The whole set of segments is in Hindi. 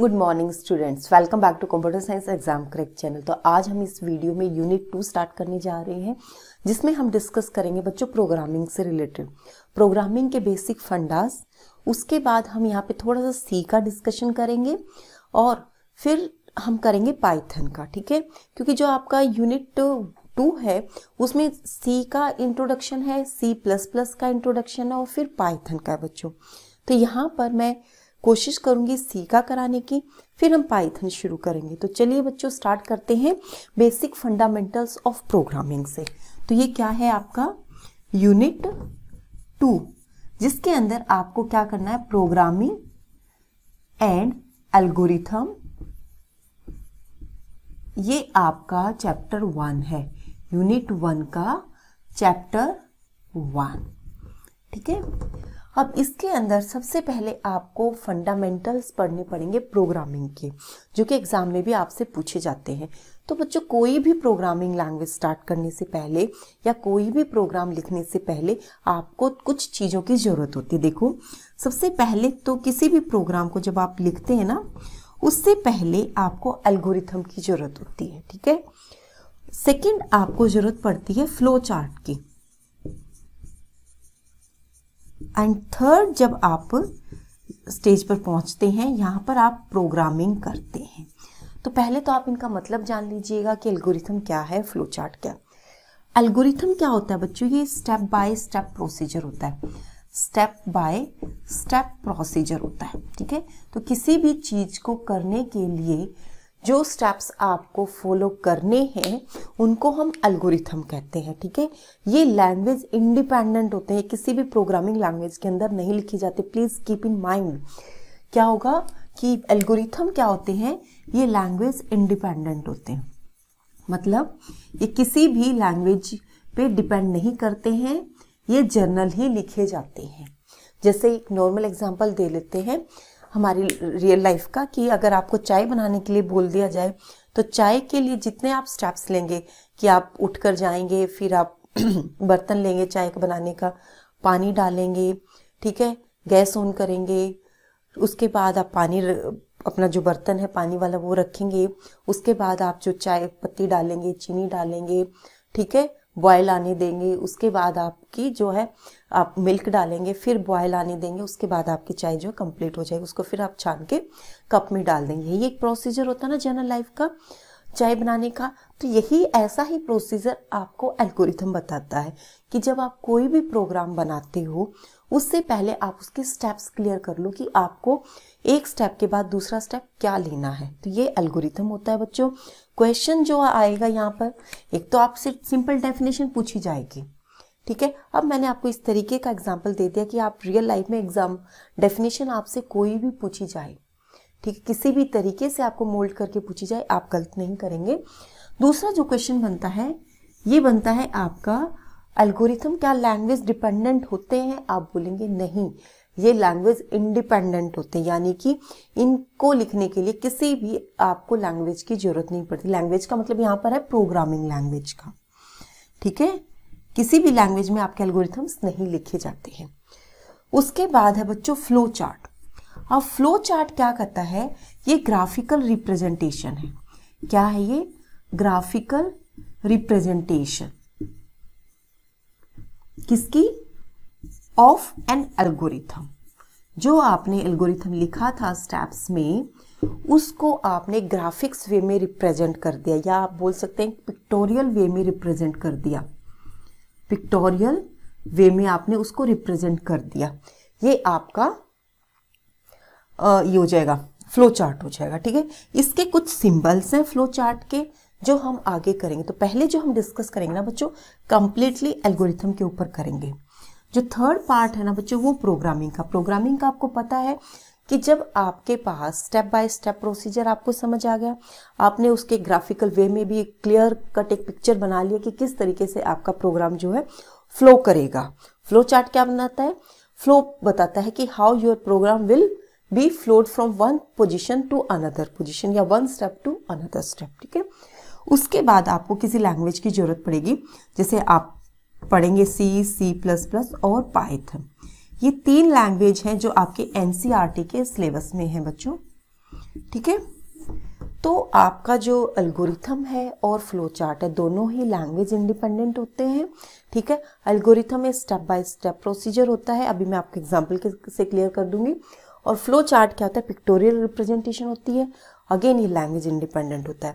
Good morning students welcome back to computer science exam correct channel तो आज हम इस वीडियो में यूनिट टू स्टार्ट करने जा रहे हैं जिसमें हम डिस्कस करेंगे बच्चों प्रोग्रामिंग से रिलेटेड प्रोग्रामिंग के बेसिक फंडास उसके बाद हम यहाँ पे थोड़ा सा सी का डिस्कशन करेंगे और फिर हम करेंगे पाइथन का ठीक है क्योंकि जो आपका यूनिट टू है उसमें सी का इंट्रोडक्शन है सी प्लस प्लस का इंट्रोडक्शन है और फिर पाइथन का है बच्चों तो यहाँ पर मैं कोशिश करूंगी सीखा कराने की फिर हम पाइथन शुरू करेंगे तो चलिए बच्चों स्टार्ट करते हैं बेसिक फंडामेंटल्स ऑफ प्रोग्रामिंग से तो ये क्या है आपका यूनिट टू जिसके अंदर आपको क्या करना है प्रोग्रामिंग एंड एल्गोरिथम ये आपका चैप्टर वन है यूनिट वन का चैप्टर वन ठीक है अब इसके अंदर सबसे पहले आपको फंडामेंटल्स पढ़ने पड़ेंगे प्रोग्रामिंग के जो कि एग्ज़ाम में भी आपसे पूछे जाते हैं तो बच्चों कोई भी प्रोग्रामिंग लैंग्वेज स्टार्ट करने से पहले या कोई भी प्रोग्राम लिखने से पहले आपको कुछ चीज़ों की ज़रूरत होती है देखो सबसे पहले तो किसी भी प्रोग्राम को जब आप लिखते हैं ना उससे पहले आपको एल्गोरिथम की ज़रूरत होती है ठीक है सेकेंड आपको ज़रूरत पड़ती है फ्लो चार्ट की एंड थर्ड जब आप स्टेज पर पहुंचते हैं यहाँ पर आप प्रोग्रामिंग करते हैं तो पहले तो आप इनका मतलब जान लीजिएगा कि एल्गोरिथम क्या है फ्लो चार्ट क्या एल्गोरिथम क्या होता है बच्चों ये स्टेप बाय स्टेप प्रोसीजर होता है स्टेप बाय स्टेप प्रोसीजर होता है ठीक है तो किसी भी चीज़ को करने के लिए जो स्टेप्स आपको फॉलो करने हैं उनको हम अल्गोरिथम कहते हैं ठीक है थीके? ये लैंग्वेज इंडिपेंडेंट होते हैं किसी भी प्रोग्रामिंग लैंग्वेज के अंदर नहीं लिखी जाती प्लीज़ कीप इन माइंड क्या होगा कि एल्गोरिथम क्या होते हैं ये लैंग्वेज इंडिपेंडेंट होते हैं मतलब ये किसी भी लैंग्वेज पे डिपेंड नहीं करते हैं ये जर्नल ही लिखे जाते हैं जैसे एक नॉर्मल एग्जांपल दे लेते हैं हमारी रियल लाइफ का कि अगर आपको चाय बनाने के लिए बोल दिया जाए तो चाय के लिए जितने आप स्टेप्स लेंगे कि आप उठ कर जाएंगे फिर आप बर्तन लेंगे चाय बनाने का पानी डालेंगे ठीक है गैस ऑन करेंगे उसके बाद आप पानी अपना जो बर्तन है पानी वाला वो रखेंगे उसके बाद आप जो चाय पत्ती डालेंगे चीनी डालेंगे ठीक है बॉयल आने देंगे उसके बाद आपकी जो है आप मिल्क डालेंगे फिर बॉयल आने देंगे उसके बाद आपकी चाय जो है कंप्लीट हो जाएगी उसको फिर आप छान के कप में डाल देंगे ये एक प्रोसीजर होता है ना जनरल लाइफ का चाय बनाने का तो यही ऐसा ही प्रोसीजर आपको एल्गोरिथम बताता है कि जब आप कोई भी प्रोग्राम बनाते हो उससे पहले आप उसके स्टेप्स क्लियर कर लो कि आपको एक स्टेप के बाद दूसरा स्टेप क्या लेना है तो ये एल्गोरिथम होता है बच्चों क्वेश्चन जो आएगा यहाँ पर एक तो आप सिर्फ सिंपल डेफिनेशन पूछी जाएगी ठीक है अब मैंने आपको इस तरीके का एग्जाम्पल दे दिया कि आप रियल लाइफ में एग्जाम डेफिनेशन आपसे कोई भी पूछी जाए ठीक है किसी भी तरीके से आपको मोल्ड करके पूछी जाए आप गलत नहीं करेंगे दूसरा जो क्वेश्चन बनता है ये बनता है आपका एल्गोरिथम क्या लैंग्वेज डिपेंडेंट होते हैं आप बोलेंगे नहीं ये लैंग्वेज इंडिपेंडेंट होते हैं यानी कि इनको लिखने के लिए किसी भी आपको लैंग्वेज की जरूरत नहीं पड़ती लैंग्वेज का मतलब यहाँ पर है प्रोग्रामिंग लैंग्वेज का ठीक है किसी भी लैंग्वेज में आपके एल्गोरिथम्स नहीं लिखे जाते हैं उसके बाद है बच्चों फ्लो चार्ट अब फ्लो चार्ट क्या करता है ये ग्राफिकल रिप्रेजेंटेशन है क्या है ये ग्राफिकल रिप्रेजेंटेशन किसकी ऑफ एन एल्गोरिथम जो आपने एल्गोरिथम लिखा था स्टेप्स में उसको आपने ग्राफिक्स वे में रिप्रेजेंट कर दिया या आप बोल सकते हैं पिक्टोरियल वे में रिप्रेजेंट कर दिया पिक्टोरियल वे में आपने उसको रिप्रेजेंट कर दिया ये आपका आ, ये हो जाएगा फ्लो चार्ट हो जाएगा ठीक है इसके कुछ सिंबल्स हैं फ्लो चार्ट के जो हम आगे करेंगे तो पहले जो हम डिस्कस करेंगे ना बच्चों कंप्लीटली एल्गोरिथम के ऊपर करेंगे जो थर्ड पार्ट है ना बच्चों वो प्रोग्रामिंग का प्रोग्रामिंग का आपको पता है कि जब आपके पास स्टेप बाय स्टेप प्रोसीजर आपको समझ आ गया आपने उसके ग्राफिकल वे में भी एक क्लियर कट एक पिक्चर बना लिया कि किस तरीके से आपका प्रोग्राम जो है फ्लो करेगा फ्लो चार्ट क्या बनाता है फ्लो बताता है कि how your program will be flowed from one position to another position या one step to another step ठीक है उसके बाद आपको किसी लैंग्वेज की जरूरत पड़ेगी जैसे आप पढ़ेंगे सी सी प्लस प्लस और पाइथन ये तीन लैंग्वेज हैं जो आपके एन e के सिलेबस में हैं बच्चों ठीक है तो आपका जो अल्गोरिथम है और फ्लो चार्ट है दोनों ही लैंग्वेज इंडिपेंडेंट होते हैं ठीक है अल्गोरिथम एक स्टेप बाय स्टेप प्रोसीजर होता है अभी मैं आपको एग्जांपल से क्लियर कर दूंगी और फ्लो चार्ट क्या होता है पिक्टोरियल रिप्रेजेंटेशन होती है अगेन ये लैंग्वेज इंडिपेंडेंट होता है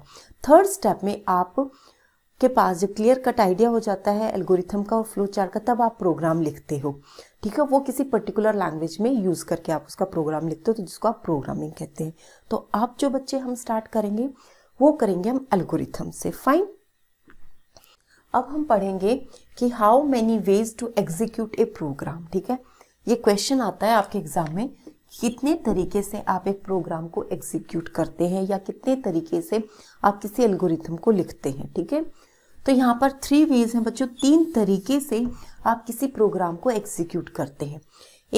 थर्ड स्टेप में आप के पास जब क्लियर कट आइडिया हो जाता है एल्गोरिथम का और फ्लो चार्ट का तब आप प्रोग्राम लिखते हो ठीक है वो किसी पर्टिकुलर लैंग्वेज में यूज़ करके आप उसका प्रोग्राम लिखते हो तो जिसको आप प्रोग्रामिंग कहते हैं तो आप जो बच्चे हम स्टार्ट करेंगे वो करेंगे हम एल्गोरिथम से फाइन अब हम पढ़ेंगे कि how many ways to execute a program ठीक है ये क्वेश्चन आता है आपके एग्जाम में कितने तरीके से आप एक प्रोग्राम को एग्जीक्यूट करते हैं या कितने तरीके से आप किसी एल्गोरिथम को लिखते हैं ठीक है तो यहाँ पर थ्री वेज हैं बच्चों तीन तरीके से आप किसी प्रोग्राम को एग्जीक्यूट करते हैं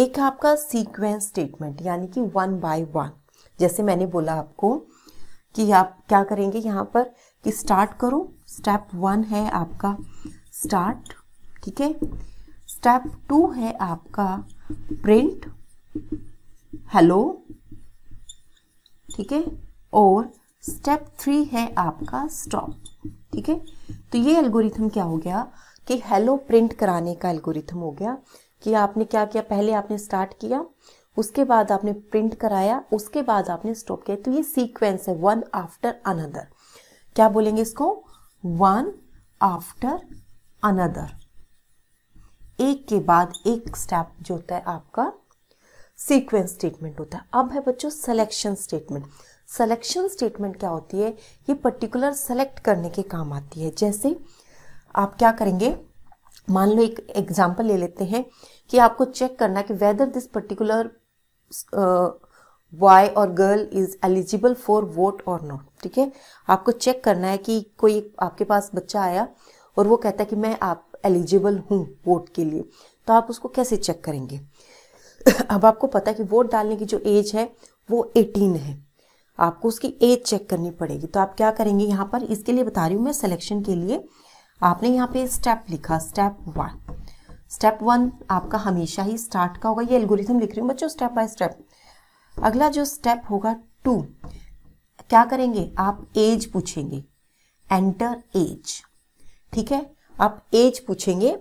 एक है आपका सीक्वेंस स्टेटमेंट यानी कि वन बाय वन जैसे मैंने बोला आपको कि आप क्या करेंगे यहाँ पर कि स्टार्ट करो स्टेप वन है आपका स्टार्ट ठीक है स्टेप टू है आपका प्रिंट हेलो ठीक है और स्टेप थ्री है आपका स्टॉप ठीक है तो ये एल्गोरिथम क्या हो गया कि हेलो प्रिंट कराने का एल्गोरिथम हो गया कि आपने क्या किया पहले आपने स्टार्ट किया उसके बाद आपने प्रिंट कराया उसके बाद आपने स्टॉप किया तो ये सीक्वेंस है वन आफ्टर अनदर क्या बोलेंगे इसको वन आफ्टर अनदर एक के बाद एक स्टेप जो होता है आपका सीक्वेंस स्टेटमेंट होता है अब है बच्चों सिलेक्शन स्टेटमेंट सेलेक्शन स्टेटमेंट क्या होती है ये पर्टिकुलर सेलेक्ट करने के काम आती है जैसे आप क्या करेंगे मान लो एक एग्जाम्पल ले लेते हैं कि आपको चेक करना कि वेदर दिस पर्टिकुलर बॉय और girl is eligible for vote और नॉट ठीक है आपको चेक करना है कि कोई आपके पास बच्चा आया और वो कहता है कि मैं आप एलिजिबल हूँ वोट के लिए तो आप उसको कैसे चेक करेंगे अब आपको पता है कि वोट डालने की जो एज है वो एटीन है आपको उसकी एज चेक करनी पड़ेगी तो आप क्या करेंगे यहाँ पर इसके लिए बता रही हूँ मैं सिलेक्शन के लिए आपने यहाँ पे स्टेप लिखा स्टेप वन स्टेप वन आपका हमेशा ही स्टार्ट का होगा ये एल्गोरिथम लिख रही हूँ बच्चों स्टेप बाय स्टेप अगला जो स्टेप होगा टू क्या करेंगे आप एज पूछेंगे एंटर एज ठीक है आप एज पूछेंगे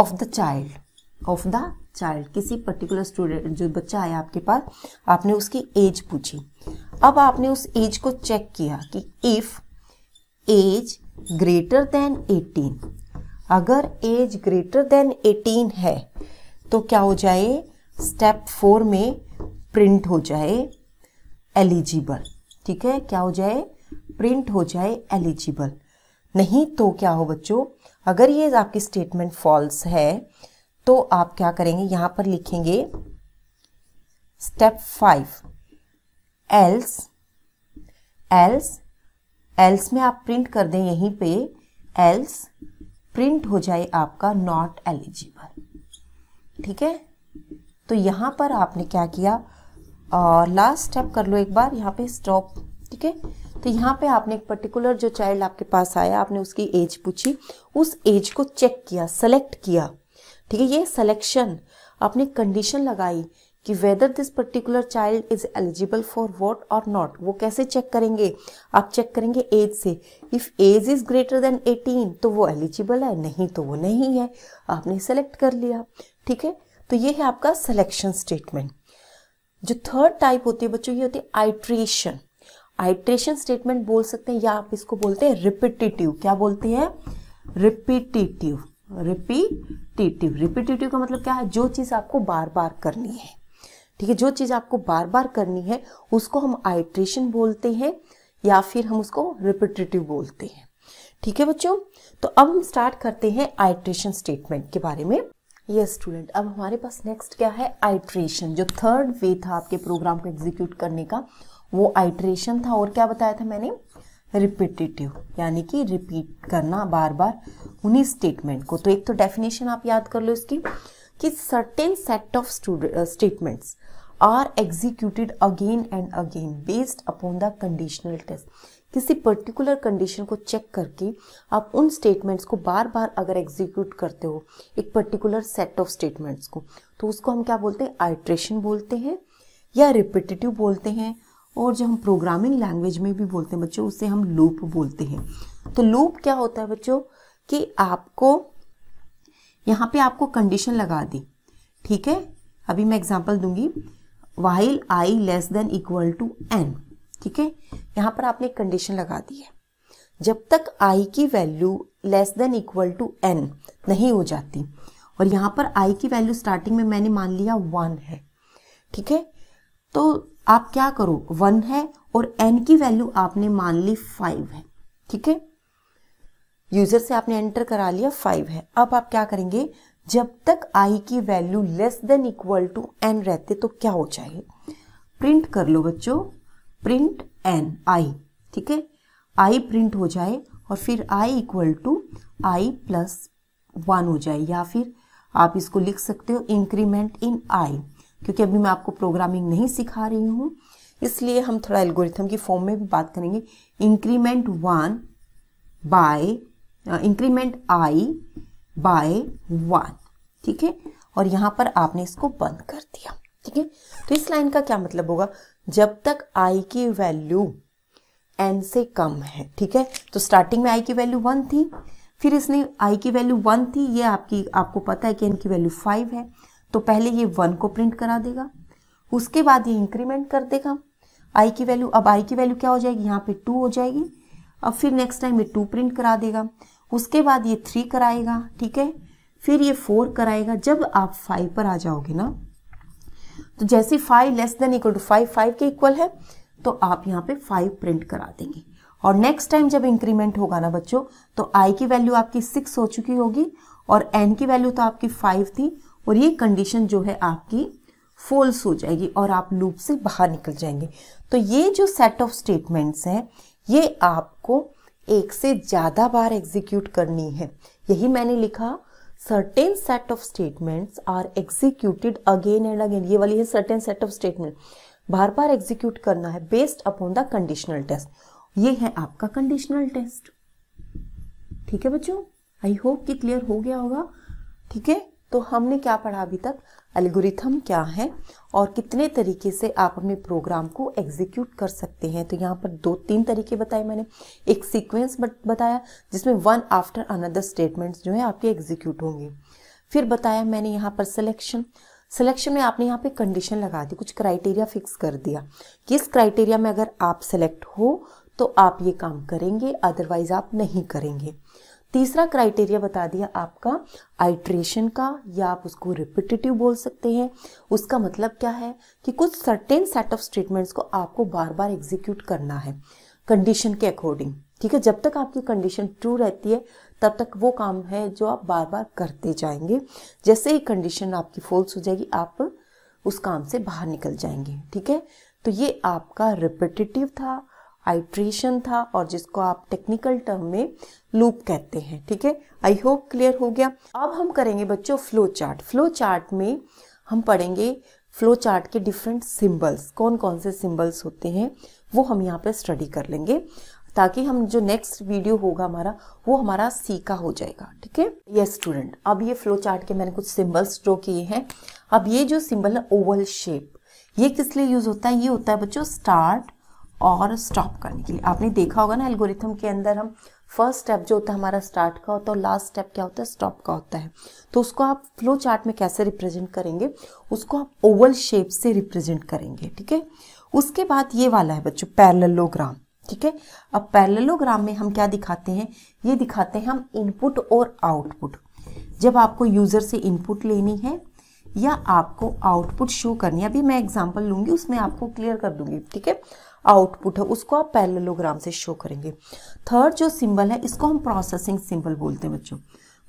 of the child of the child किसी पर्टिकुलर स्टूडेंट जो बच्चा आया आपके पास आपने उसकी एज पूछी अब आपने उस एज को चेक किया कि इफ़ एज ग्रेटर देन 18 अगर एज ग्रेटर देन 18 है तो क्या हो जाए स्टेप फोर में प्रिंट हो जाए एलिजिबल ठीक है क्या हो जाए प्रिंट हो जाए एलिजिबल नहीं तो क्या हो बच्चों अगर ये आपकी स्टेटमेंट फॉल्स है तो आप क्या करेंगे यहां पर लिखेंगे step five else else else में आप प्रिंट कर दें यहीं पे एल्स प्रिंट हो जाए आपका नॉट एलिजिबल ठीक है तो यहां पर आपने क्या किया और लास्ट स्टेप कर लो एक बार यहाँ पे स्टॉप ठीक है तो यहाँ पे आपने एक पर्टिकुलर जो चाइल्ड आपके पास आया आपने उसकी एज पूछी उस एज को चेक किया सेलेक्ट किया ठीक है ये सिलेक्शन आपने कंडीशन लगाई कि whether this particular child is eligible for vote और नॉट वो कैसे चेक करेंगे आप चेक करेंगे एज से if age is greater than 18 तो वो एलिजिबल है नहीं तो वो नहीं है आपने सेलेक्ट कर लिया ठीक है तो ये है आपका सिलेक्शन स्टेटमेंट जो थर्ड टाइप होती है बच्चों ये होती है आइट्रेशन आइट्रेशन स्टेटमेंट बोल सकते हैं या आप इसको बोलते हैं रिपीटिटिव क्या बोलते हैं रिपीटिटिव रिपीटिटिव रिपीटिटिव का मतलब क्या है जो चीज़ आपको बार बार करनी है ठीक है जो चीज़ आपको बार बार करनी है उसको हम आइट्रेशन बोलते हैं या फिर हम उसको रिपीटेटिव बोलते हैं ठीक है बच्चों तो अब हम स्टार्ट करते हैं आइट्रेशन स्टेटमेंट के बारे में यस yes, स्टूडेंट अब हमारे पास नेक्स्ट क्या है आइट्रेशन जो थर्ड वे था आपके प्रोग्राम को एग्जीक्यूट करने का वो आइट्रेशन था और क्या बताया था मैंने रिपीटिटिव यानी कि रिपीट करना बार बार उन्हीं स्टेटमेंट को तो एक तो डेफिनेशन आप याद कर लो इसकी कि certain set of statements are executed again and again based upon the conditional test किसी पर्टिकुलर कंडीशन को चेक करके आप उन स्टेटमेंट्स को बार बार अगर एग्जीक्यूट करते हो एक पर्टिकुलर सेट ऑफ स्टेटमेंट्स को तो उसको हम क्या बोलते हैं आइट्रेशन बोलते हैं या रिपीटेटिव बोलते हैं और जो हम प्रोग्रामिंग लैंग्वेज में भी बोलते हैं बच्चों उसे हम लूप बोलते हैं तो लूप क्या होता है बच्चों कि आपको यहाँ पे आपको कंडीशन लगा दी ठीक है अभी मैं एग्जांपल दूंगी while I less than equal to N ठीक है यहाँ पर आपने कंडीशन लगा दी है जब तक आई की value less than equal to N नहीं हो जाती और यहाँ पर आई की वैल्यू स्टार्टिंग में मैंने मान लिया वन है ठीक है तो आप क्या करो वन है और एन की वैल्यू आपने मान ली फाइव है ठीक है यूजर से आपने एंटर करा लिया फाइव है अब आप क्या करेंगे जब तक आई की value less than equal to N रहते तो क्या हो जाए प्रिंट कर लो बच्चों प्रिंट एन आई ठीक है आई प्रिंट हो जाए और फिर I equal to I plus one हो जाए या फिर आप इसको लिख सकते हो इंक्रीमेंट इन आई क्योंकि अभी मैं आपको प्रोग्रामिंग नहीं सिखा रही हूँ इसलिए हम थोड़ा एल्गोरिथम की फॉर्म में भी बात करेंगे increment one by increment I by one ठीक है और यहां पर आपने इसको बंद कर दिया ठीक है तो इस लाइन का क्या मतलब होगा जब तक आई की वैल्यू एन से कम है ठीक है तो स्टार्टिंग में आई की वैल्यू वन थी फिर इसने आई की वैल्यू वन थी ये आपकी आपको पता है कि एन की वैल्यू फाइव है तो पहले ये वन को प्रिंट करा देगा उसके बाद ये इंक्रीमेंट कर देगा आई की वैल्यू अब आई की वैल्यू क्या हो जाएगी यहाँ पे टू हो जाएगी अब फिर नेक्स्ट टाइम ये टू प्रिंट करा देगा उसके बाद ये थ्री कराएगा ठीक है फिर ये फोर कराएगा जब आप फाइव पर आ जाओगे ना तो जैसे five less than equal to five five के इक्वल है तो आप यहाँ पे फाइव प्रिंट करा देंगे और नेक्स्ट टाइम जब इंक्रीमेंट होगा ना बच्चों तो आई की वैल्यू आपकी सिक्स हो चुकी होगी और एन की वैल्यू तो आपकी फाइव थी और ये कंडीशन जो है आपकी फॉल्स हो जाएगी और आप लूप से बाहर निकल जाएंगे तो ये जो सेट ऑफ स्टेटमेंट्स हैं ये आपको एक से ज़्यादा बार एग्जीक्यूट करनी है यही मैंने लिखा certain set of statements are executed again and again ये वाली है सर्टेन सेट ऑफ स्टेटमेंट बार बार एग्जीक्यूट करना है based upon the conditional test ये है आपका कंडीशनल टेस्ट ठीक है बच्चों आई होप कि क्लियर हो गया होगा ठीक है तो हमने क्या पढ़ा अभी तक एल्गोरिथम क्या है और कितने तरीके से आप अपने प्रोग्राम को एग्जीक्यूट कर सकते हैं तो यहाँ पर दो तीन तरीके बताए मैंने एक सीक्वेंस बताया जिसमें वन आफ्टर अनदर स्टेटमेंट्स जो है आपके एग्जीक्यूट होंगे फिर बताया मैंने यहाँ पर सिलेक्शन सिलेक्शन में आपने यहाँ पे कंडीशन लगा दी कुछ क्राइटेरिया फिक्स कर दिया किस क्राइटेरिया में अगर आप सेलेक्ट हो तो आप ये काम करेंगे अदरवाइज आप नहीं करेंगे तीसरा क्राइटेरिया बता दिया आपका आइट्रेशन का या आप उसको रिपीटेटिव बोल सकते हैं उसका मतलब क्या है कि कुछ सर्टेन सेट ऑफ स्टेटमेंट्स को आपको बार बार एग्जीक्यूट करना है कंडीशन के अकॉर्डिंग ठीक है जब तक आपकी कंडीशन ट्रू रहती है तब तक वो काम है जो आप बार बार करते जाएंगे जैसे ही कंडीशन आपकी फॉल्स हो जाएगी आप उस काम से बाहर निकल जाएंगे ठीक है तो ये आपका रिपीटेटिव था आइट्रेशन था और जिसको आप टेक्निकल टर्म में लूप कहते हैं ठीक है आई होप क्लियर हो गया अब हम करेंगे बच्चों फ्लो चार्ट फ्लो चार्ट में हम पढ़ेंगे फ्लो चार्ट के डिफरेंट सिंबल्स कौन कौन से सिंबल्स होते हैं वो हम यहाँ पे स्टडी कर लेंगे ताकि हम जो नेक्स्ट वीडियो होगा हमारा वो हमारा सीखा हो जाएगा ठीक है ये स्टूडेंट अब ये फ्लो चार्ट के मैंने कुछ सिंबल्स ड्रो किए हैं अब ये जो सिंबल है ओवल शेप ये किस लिए यूज होता है ये होता है बच्चों स्टार्ट और स्टॉप करने के लिए आपने देखा होगा ना एल्गोरिथम के अंदर हम फर्स्ट स्टेप जो होता है हमारा स्टार्ट का होता है और लास्ट स्टेप क्या होता है स्टॉप का होता है तो उसको आप फ्लो चार्ट में कैसे रिप्रेजेंट करेंगे उसको आप ओवल शेप से रिप्रेजेंट करेंगे ठीक है उसके बाद ये वाला है बच्चों पैरलोग्राम ठीक है अब पैरलोग्राम में हम क्या दिखाते हैं ये दिखाते हैं हम इनपुट और आउटपुट जब आपको यूज़र से इनपुट लेनी है या आपको आउटपुट शो करनी है अभी मैं एग्जाम्पल लूंगी उसमें आपको क्लियर कर दूंगी ठीक है आउटपुट है उसको आप पैरेललोग्राम से शो करेंगे थर्ड जो सिंबल है इसको हम प्रोसेसिंग सिंबल बोलते हैं बच्चों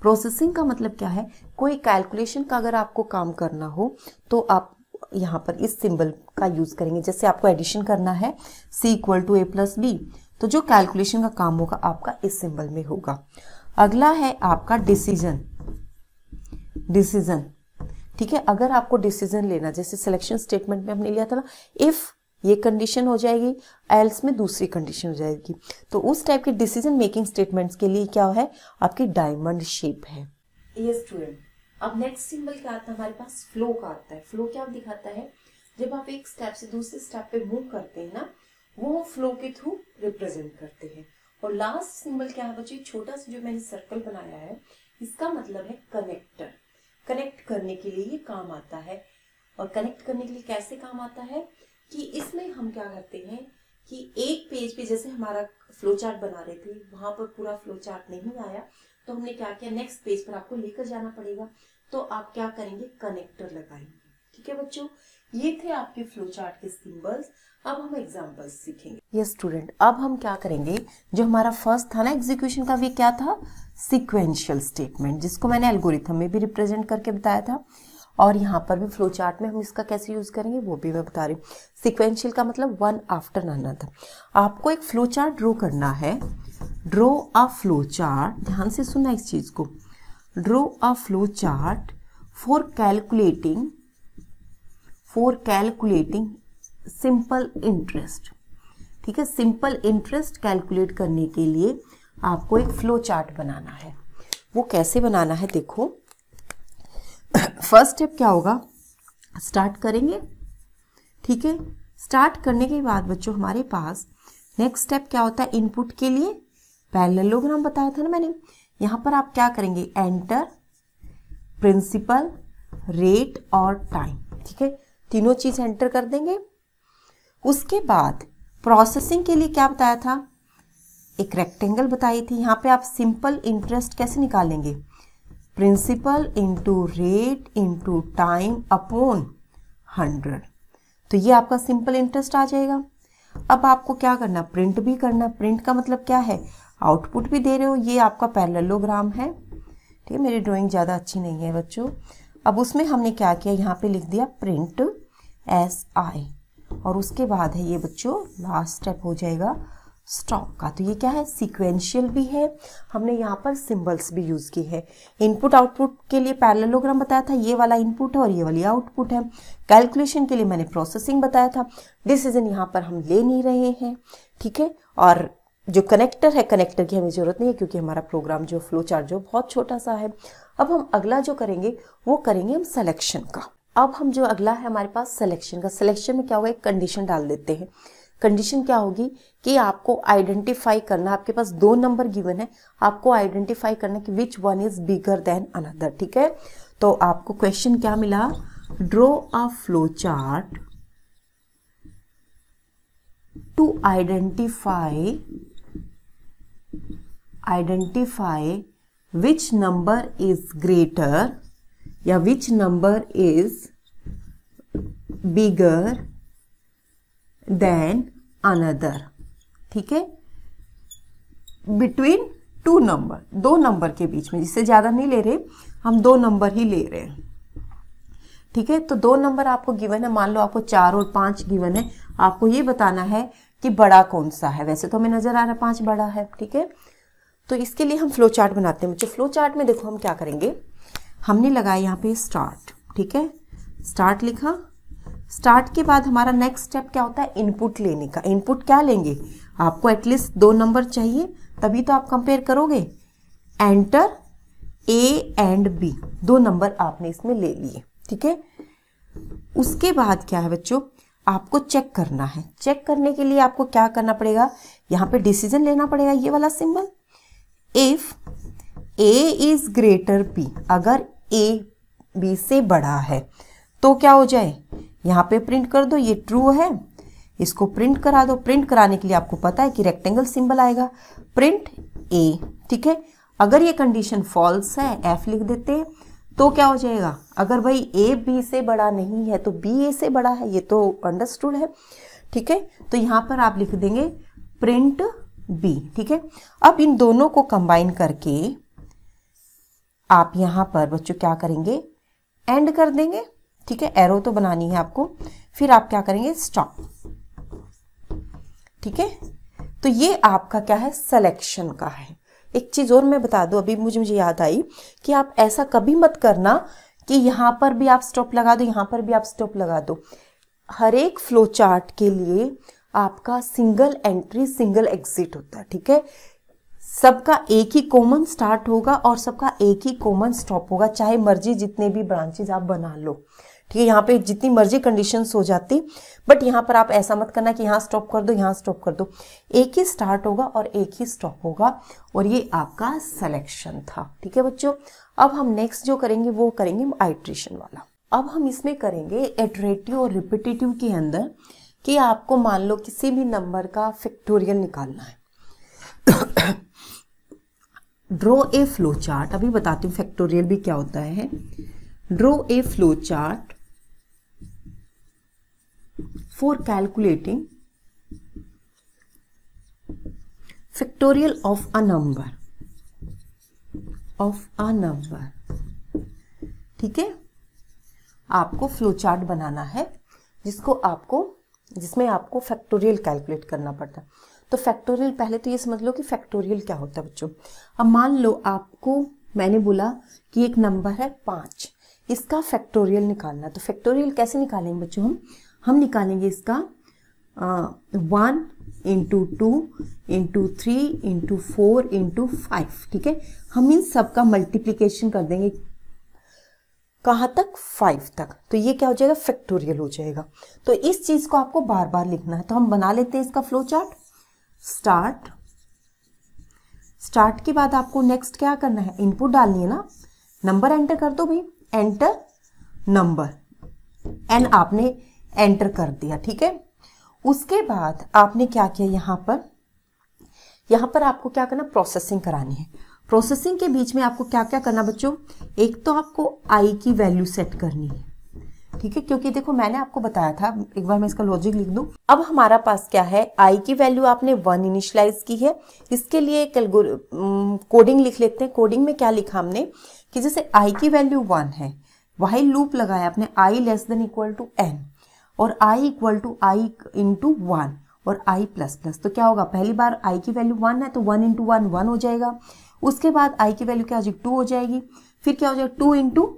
प्रोसेसिंग का मतलब क्या है कोई कैलकुलेशन का अगर आपको काम करना हो तो आप यहाँ पर इस सिंबल का यूज़ करेंगे जैसे आपको एडिशन करना है C equal to A plus B तो जो कैलकुलेशन का काम होगा आपका इस सिंबल में होगा अगला है आपका डिसीजन डिसीजन ठीक है अगर आपको डिसीजन लेना जैसे सिलेक्शन स्टेटमेंट में हमने लिया था ना इफ़ ये कंडीशन हो जाएगी एल्स में दूसरी कंडीशन हो जाएगी तो उस टाइप के डिसीजन मेकिंग स्टेटमेंट्स के लिए क्या है आपकी डायमंड शेप है ये स्टूडेंट अब नेक्स्ट सिंबल क्या आता है हमारे पास फ्लो का आता है फ्लो क्या दिखाता है जब आप एक स्टेप से दूसरे स्टेप पे मूव करते हैं ना वो फ्लो के थ्रू रिप्रेजेंट करते हैं और लास्ट सिंबल क्या है बच्चे छोटा सा जो मैंने सर्कल बनाया है इसका मतलब है कनेक्टर कनेक्ट करने के लिए ये काम आता है और कनेक्ट करने के लिए कैसे काम आता है कि इसमें हम क्या करते हैं कि एक पेज पे जैसे हमारा फ्लो चार्ट बना रहे थे वहां पर पूरा फ्लो चार्ट नहीं आया तो हमने क्या किया नेक्स्ट पेज पर आपको लेकर जाना पड़ेगा तो आप क्या करेंगे कनेक्टर लगाएंगे ठीक है बच्चों ये थे आपके फ्लो चार्ट के सिंबल्स अब हम एग्जाम्पल्स सीखेंगे ये स्टूडेंट अब हम क्या करेंगे जो हमारा फर्स्ट था ना एग्जीक्यूशन का वे क्या था सिक्वेंशियल स्टेटमेंट जिसको मैंने एल्गोरिथम में भी रिप्रेजेंट करके बताया था और यहाँ पर भी फ्लो चार्ट में हम इसका कैसे यूज़ करेंगे वो भी मैं बता रही हूँ सिक्वेंशियल का मतलब वन आफ्टर था आपको एक फ्लो चार्ट ड्रॉ करना है ड्रॉ अ फ्लो चार्ट ध्यान से सुनना इस चीज़ को draw a flow chart for calculating for calculating simple interest ठीक है सिंपल इंटरेस्ट कैलकुलेट करने के लिए आपको एक फ्लो चार्ट बनाना है वो कैसे बनाना है देखो फर्स्ट स्टेप क्या होगा स्टार्ट करेंगे ठीक है स्टार्ट करने के बाद बच्चों हमारे पास नेक्स्ट स्टेप क्या होता है इनपुट के लिए पैरेललोग्राम बताया था ना मैंने यहाँ पर आप क्या करेंगे एंटर प्रिंसिपल रेट और टाइम ठीक है तीनों चीज़ एंटर कर देंगे उसके बाद प्रोसेसिंग के लिए क्या बताया था एक रेक्टेंगल बताई थी यहाँ पे आप सिंपल इंटरेस्ट कैसे निकालेंगे principal into rate into time upon hundred तो ये आपका सिंपल इंटरेस्ट आ जाएगा अब आपको क्या करना प्रिंट भी करना प्रिंट का मतलब क्या है आउटपुट भी दे रहे हो ये आपका पैरलोग्राम है ठीक है मेरी ड्राइंग ज़्यादा अच्छी नहीं है बच्चों अब उसमें हमने क्या किया यहाँ पे लिख दिया प्रिंट एस आई और उसके बाद है ये बच्चों लास्ट स्टेप हो जाएगा स्टॉक का तो ये क्या है सीक्वेंशियल भी है हमने यहाँ पर सिंबल्स भी यूज़ की है इनपुट आउटपुट के लिए पैरेललोग्राम बताया था ये वाला इनपुट है और ये वाली आउटपुट है कैलकुलेशन के लिए मैंने प्रोसेसिंग बताया था डिसीजन यहाँ पर हम ले नहीं रहे हैं ठीक है और जो कनेक्टर है कनेक्टर की हमें ज़रूरत नहीं है क्योंकि हमारा प्रोग्राम जो फ्लो चार्ज हो बहुत छोटा सा है अब हम अगला जो करेंगे वो करेंगे हम सेलेक्शन का अब हम जो अगला है हमारे पास सिलेक्शन का सिलेक्शन में क्या होगा एक कंडीशन डाल देते हैं कंडीशन क्या होगी कि आपको आइडेंटिफाई करना आपके पास दो नंबर गिवन है आपको आइडेंटिफाई करना कि which one is bigger than another ठीक है तो आपको क्वेश्चन क्या मिला draw a flow chart to identify identify which number is greater या which number is bigger than another ठीक है बिटवीन टू नंबर दो नंबर के बीच में जिससे ज़्यादा नहीं ले रहे हम दो नंबर ही ले रहे हैं ठीक है तो दो नंबर आपको गिवन है मान लो आपको चार और पांच गिवन है आपको ये बताना है कि बड़ा कौन सा है वैसे तो हमें नज़र आ रहा है पांच बड़ा है ठीक है तो इसके लिए हम फ्लो चार्ट बनाते हैं बच्चों फ्लो चार्ट में देखो हम क्या करेंगे हमने लगाया यहाँ पे स्टार्ट ठीक है स्टार्ट लिखा स्टार्ट के बाद हमारा नेक्स्ट स्टेप क्या होता है इनपुट लेने का इनपुट क्या लेंगे आपको एटलीस्ट दो नंबर चाहिए तभी तो आप कंपेयर करोगे एंटर ए एंड बी दो नंबर आपने इसमें ले लिए ठीक है उसके बाद क्या है बच्चों आपको चेक करना है चेक करने के लिए आपको क्या करना पड़ेगा यहाँ पे डिसीजन लेना पड़ेगा ये वाला symbol if A is greater B अगर ए बी से बड़ा है तो क्या हो जाए यहाँ पे प्रिंट कर दो ये ट्रू है इसको प्रिंट करा दो प्रिंट कराने के लिए आपको पता है कि रेक्टेंगल सिंबल आएगा प्रिंट ए ठीक है अगर ये कंडीशन फॉल्स है एफ लिख देते हैं तो क्या हो जाएगा अगर भाई ए बी से बड़ा नहीं है तो बी ए से बड़ा है ये तो अंडरस्टूड है ठीक है तो यहाँ पर आप लिख देंगे प्रिंट बी ठीक है अब इन दोनों को कंबाइन करके आप यहाँ पर बच्चों क्या करेंगे एंड कर देंगे ठीक है एरो तो बनानी है आपको फिर आप क्या करेंगे स्टॉप ठीक है तो ये आपका क्या है सिलेक्शन का है एक चीज और मैं बता दू अभी मुझे मुझे याद आई कि आप ऐसा कभी मत करना कि यहां पर भी आप स्टॉप लगा दो यहां पर भी आप स्टॉप लगा दो हर एक फ्लो चार्ट के लिए आपका सिंगल एंट्री सिंगल एग्जिट होता है ठीक है सबका एक ही कॉमन स्टार्ट होगा और सबका एक ही कॉमन स्टॉप होगा चाहे मर्जी जितने भी ब्रांचेज आप बना लो ठीक है यहाँ पे जितनी मर्जी कंडीशन हो जाती बट यहाँ पर आप ऐसा मत करना कि यहाँ स्टॉप कर दो यहाँ स्टॉप कर दो एक ही स्टार्ट होगा और एक ही स्टॉप होगा और ये आपका सिलेक्शन था ठीक है बच्चों अब हम नेक्स्ट जो करेंगे वो करेंगे आइट्रेशन वाला अब हम इसमें करेंगे एटरेटिव और रिपीटेटिव के अंदर कि आपको मान लो किसी भी नंबर का फैक्टोरियल निकालना है ड्रॉ ए फ्लो चार्ट अभी बताती हूँ फैक्टोरियल भी क्या होता है draw a flow chart for calculating factorial of a number of a number ठीक है आपको फ्लो चार्ट बनाना है जिसको आपको जिसमें आपको फैक्टोरियल कैलकुलेट करना पड़ता है तो फैक्टोरियल पहले तो ये समझ लो कि फैक्टोरियल क्या होता है बच्चों अब मान लो आपको मैंने बोला कि एक नंबर है पाँच इसका फैक्टोरियल निकालना तो फैक्टोरियल कैसे निकालेंगे बच्चों हम हम निकालेंगे इसका one into two into three into four into five ठीक है हम इन सब का मल्टीप्लीकेशन कर देंगे कहाँ तक फाइव तक तो ये क्या हो जाएगा फैक्टोरियल हो जाएगा तो इस चीज़ को आपको बार बार लिखना है तो हम बना लेते हैं इसका फ्लो चार्ट स्टार्ट स्टार्ट के बाद आपको नेक्स्ट क्या करना है इनपुट डालनी है ना नंबर एंटर कर दो भाई एंटर नंबर एन आपने एंटर कर दिया ठीक है उसके बाद आपने क्या किया यहां पर यहां पर आपको क्या करना प्रोसेसिंग करानी है प्रोसेसिंग के बीच में आपको क्या क्या करना बच्चों एक तो आपको आई की वैल्यू सेट करनी है ठीक है क्योंकि देखो मैंने आपको बताया था एक बार मैं इसका लॉजिक लिख दू अब हमारा पास क्या है आई की वैल्यू आपने वन इनिशलाइज की है इसके लिए एक कोडिंग लिख लेते हैं कोडिंग में क्या लिखा हमने कि जैसे आई की वैल्यू वन है वही लूप लगाया आपने I less than equal to N और I equal to I into one और आई प्लस प्लस तो क्या होगा पहली बार आई की वैल्यू वन है तो वन इंटू वन वन हो जाएगा उसके बाद आई की वैल्यू क्या हो जाएगी टू हो जाएगी फिर क्या हो जाएगा टू इंटू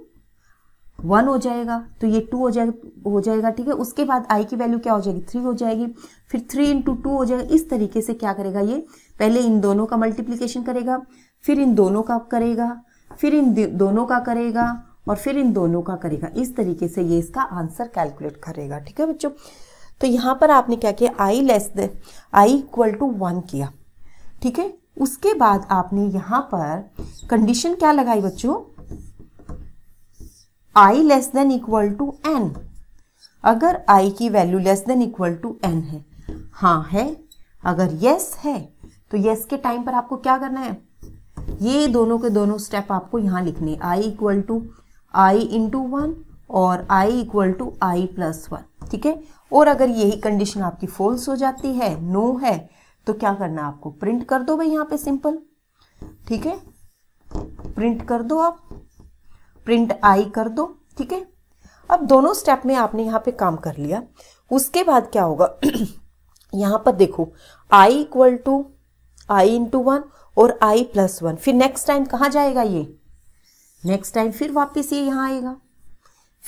वन हो जाएगा तो ये टू हो जाएगा हो जाएगा ठीक है उसके बाद आई की वैल्यू क्या हो जाएगी थ्री हो जाएगी फिर थ्री इंटू टू हो जाएगा इस तरीके से क्या करेगा ये पहले इन दोनों का मल्टीप्लीकेशन करेगा फिर इन दोनों का करेगा फिर इन दोनों का करेगा और फिर इन दोनों का करेगा इस तरीके से ये इसका आंसर कैलकुलेट करेगा ठीक है बच्चों तो यहाँ पर आपने क्या किया I less than I equal to one किया ठीक है उसके बाद आपने यहाँ पर कंडीशन क्या लगाई बच्चों I less than equal to N अगर आई की value less than equal to N है हाँ है अगर यस है तो यस के टाइम पर आपको क्या करना है ये दोनों के दोनों स्टेप आपको यहां लिखने I equal to I into one और I equal to I plus one ठीक है और अगर यही कंडीशन आपकी फॉल्स हो जाती है नो no है तो क्या करना है आपको प्रिंट कर दो भाई यहां पे सिंपल ठीक है प्रिंट कर दो आप प्रिंट आई कर दो ठीक है अब दोनों स्टेप में आपने यहाँ पे काम कर लिया उसके बाद क्या होगा यहाँ पर देखो I equal to I into one और आई प्लस वन फिर नेक्स्ट टाइम कहाँ जाएगा ये नेक्स्ट टाइम फिर वापस ये यहाँ आएगा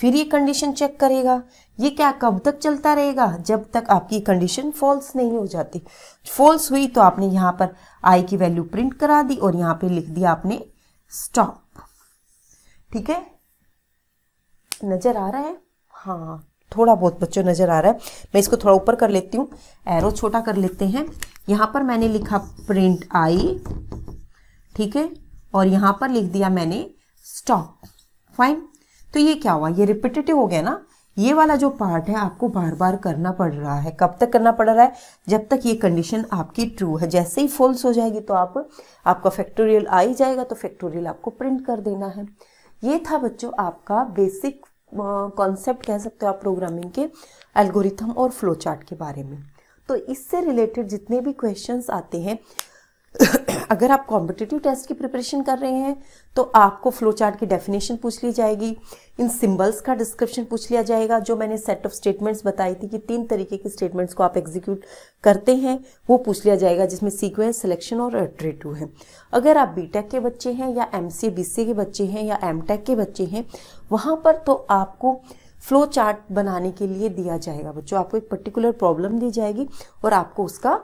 फिर ये कंडीशन चेक करेगा ये क्या कब तक चलता रहेगा जब तक आपकी कंडीशन फॉल्स नहीं हो जाती फॉल्स हुई तो आपने यहाँ पर आई की वैल्यू प्रिंट करा दी और यहाँ पे लिख दिया आपने स्टॉप ठीक है नज़र आ रहा है हाँ थोड़ा बहुत बच्चों नज़र आ रहा है मैं इसको थोड़ा ऊपर कर लेती हूँ एरो छोटा कर लेते हैं यहाँ पर मैंने लिखा प्रिंट आई ठीक है और यहाँ पर लिख दिया मैंने स्टॉप फाइन तो ये क्या हुआ ये रिपीटेटिव हो गया ना ये वाला जो पार्ट है आपको बार बार करना पड़ रहा है कब तक करना पड़ रहा है जब तक ये कंडीशन आपकी ट्रू है जैसे ही फॉल्स हो जाएगी तो आप आपका फैक्टोरियल आ ही जाएगा तो फैक्टोरियल आपको प्रिंट कर देना है ये था बच्चों आपका बेसिक कॉन्सेप्ट कह सकते हो आप प्रोग्रामिंग के एल्गोरिथम और फ्लो चार्ट के बारे में तो इससे रिलेटेड जितने भी क्वेश्चंस आते हैं अगर आप कॉम्पिटेटिव टेस्ट की प्रिपरेशन कर रहे हैं तो आपको फ्लो चार्ट की डेफिनेशन पूछ ली जाएगी इन सिंबल्स का डिस्क्रिप्शन पूछ लिया जाएगा जो मैंने सेट ऑफ स्टेटमेंट्स बताई थी कि तीन तरीके के स्टेटमेंट्स को आप एग्जीक्यूट करते हैं वो पूछ लिया जाएगा जिसमें सीक्वेंस सिलेक्शन और अट्रेटिव है अगर आप बी के बच्चे हैं या एम सी के बच्चे हैं या एम के बच्चे हैं वहाँ पर तो आपको फ्लो चार्ट बनाने के लिए दिया जाएगा बच्चों आपको एक पर्टिकुलर प्रॉब्लम दी जाएगी और आपको उसका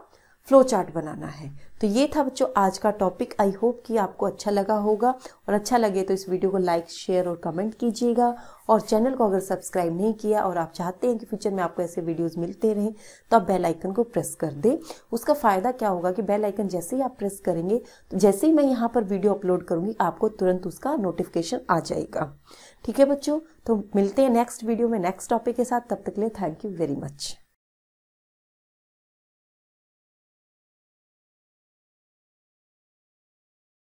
फ्लो चार्ट बनाना है तो ये था बच्चों आज का टॉपिक आई होप कि आपको अच्छा लगा होगा और अच्छा लगे तो इस वीडियो को लाइक शेयर और कमेंट कीजिएगा और चैनल को अगर सब्सक्राइब नहीं किया और आप चाहते हैं कि फ्यूचर में आपको ऐसे वीडियोस मिलते रहें तो आप बेल आइकन को प्रेस कर दें उसका फ़ायदा क्या होगा कि बेल आइकन जैसे ही आप प्रेस करेंगे तो जैसे ही मैं यहाँ पर वीडियो अपलोड करूँगी आपको तुरंत उसका नोटिफिकेशन आ जाएगा ठीक है बच्चों तो मिलते हैं नेक्स्ट वीडियो में नेक्स्ट टॉपिक के साथ तब तक के लिए थैंक यू वेरी मच